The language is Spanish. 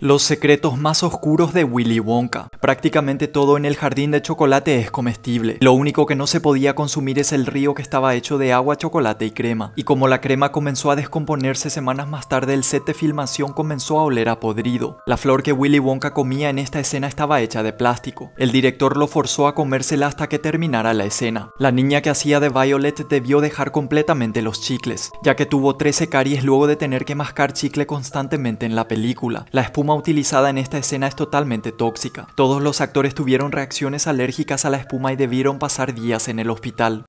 Los secretos más oscuros de Willy Wonka. Prácticamente todo en el jardín de chocolate es comestible. Lo único que no se podía consumir es el río que estaba hecho de agua, chocolate y crema. Y como la crema comenzó a descomponerse semanas más tarde, el set de filmación comenzó a oler a podrido. La flor que Willy Wonka comía en esta escena estaba hecha de plástico. El director lo forzó a comérsela hasta que terminara la escena. La niña que hacía de Violet debió dejar completamente los chicles, ya que tuvo 13 caries luego de tener que mascar chicle constantemente en la película. La espuma utilizada en esta escena es totalmente tóxica. Todos los actores tuvieron reacciones alérgicas a la espuma y debieron pasar días en el hospital.